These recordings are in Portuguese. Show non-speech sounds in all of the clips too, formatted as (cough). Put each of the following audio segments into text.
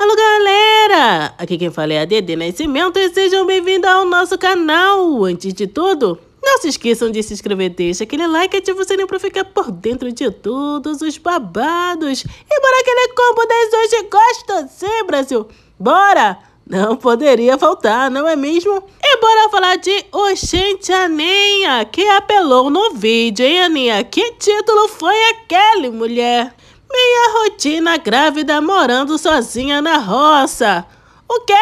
Alô galera, aqui quem fala é a Dede Nascimento e sejam bem-vindos ao nosso canal. Antes de tudo, não se esqueçam de se inscrever, deixa aquele like e ativa o sininho pra ficar por dentro de todos os babados. E bora aquele é combo das hoje gosta, sim Brasil? Bora! Não poderia faltar, não é mesmo? E bora falar de Oxente Aninha, que apelou no vídeo, hein, Aninha? Que título foi aquele, mulher? Minha rotina grávida morando sozinha na roça. O quê?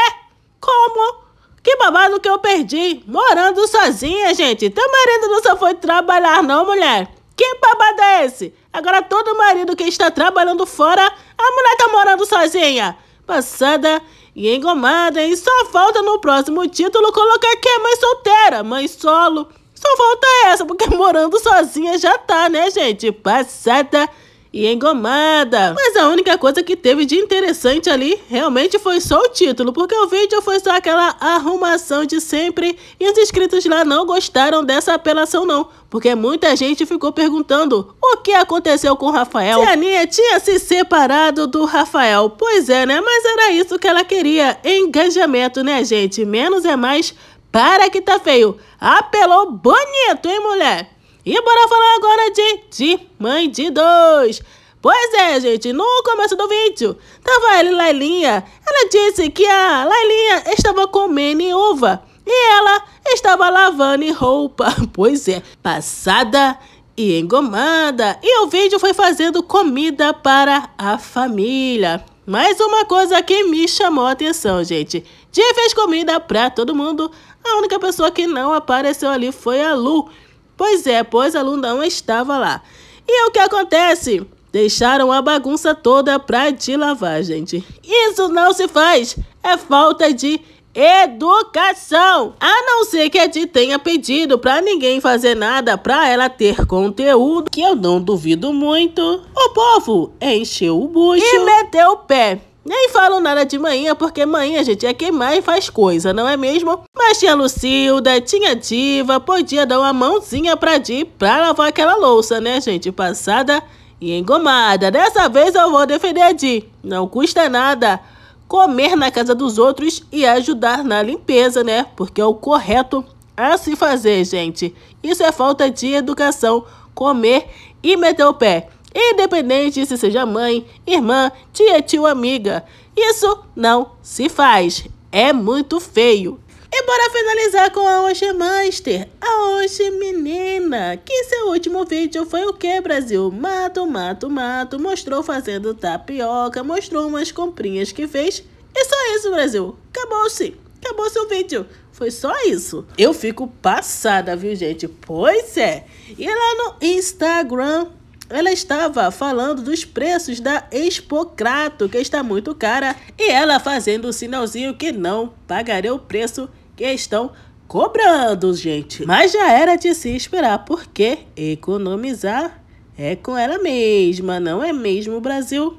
Como? Que babado que eu perdi? Morando sozinha, gente. Teu marido não só foi trabalhar, não, mulher. Que babado é esse? Agora todo marido que está trabalhando fora, a mulher tá morando sozinha. Passada e engomada, hein? Só falta no próximo título colocar que é mãe solteira, mãe solo. Só falta essa, porque (laughs) morando sozinha já tá, né, gente? Passada e engomada. Mas a única coisa que teve de interessante ali realmente foi só o título, porque o vídeo foi só aquela arrumação de sempre e os inscritos lá não gostaram dessa apelação não, porque muita gente ficou perguntando o que aconteceu com o Rafael. Se a Aninha tinha se separado do Rafael. Pois é, né? Mas era isso que ela queria, engajamento, né, gente? Menos é mais para que tá feio. Apelou bonito, hein, mulher? E bora falar agora de de mãe de dois. Pois é, gente, no começo do vídeo, tava ela e Lailinha. Ela disse que a Lailinha estava comendo uva e ela estava lavando roupa. (laughs) Pois é, passada e engomada. E o vídeo foi fazendo comida para a família. Mais uma coisa que me chamou a atenção, gente. Dia fez comida para todo mundo. A única pessoa que não apareceu ali foi a Lu. Pois é, pois a Lundão estava lá. E é o que acontece? Deixaram a bagunça toda pra te lavar, gente. Isso não se faz! É falta de educação. A não ser que a Di tenha pedido para ninguém fazer nada para ela ter conteúdo, que eu não duvido muito. O povo encheu o bucho e meteu o pé. Nem falo nada de manhã, porque manhã, gente, é quem mais faz coisa, não é mesmo? Mas tinha Lucilda, tinha Diva, podia dar uma mãozinha pra Di pra lavar aquela louça, né, gente? Passada e engomada. Dessa vez eu vou defender a Di. Não custa nada comer na casa dos outros e ajudar na limpeza, né? Porque é o correto a se fazer, gente. Isso é falta de educação, comer e meter o pé independente se seja mãe, irmã, tia, tio, amiga. Isso não se faz. É muito feio. E bora finalizar com a Oxe Master. A Oxe Menina, que seu último vídeo foi o que, Brasil? Mato, mato, mato, mostrou fazendo tapioca, mostrou umas comprinhas que fez. E só isso, Brasil. Acabou-se. Acabou seu vídeo. Foi só isso. Eu fico passada, viu, gente? Pois é. E lá no Instagram, ela estava falando dos preços da Expocrato, que está muito cara, e ela fazendo o um sinalzinho que não pagaria o preço que estão cobrando, gente. Mas já era de se esperar, porque economizar é com ela mesma, não é mesmo, Brasil?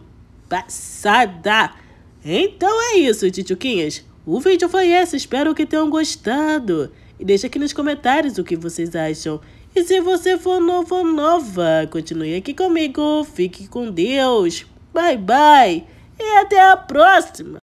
Passada! Então é isso, tituquinhas. O vídeo foi esse, espero que tenham gostado. E deixa aqui nos comentários o que vocês acham. E se você for novo ou nova, continue aqui comigo, fique com Deus, bye bye e até a próxima!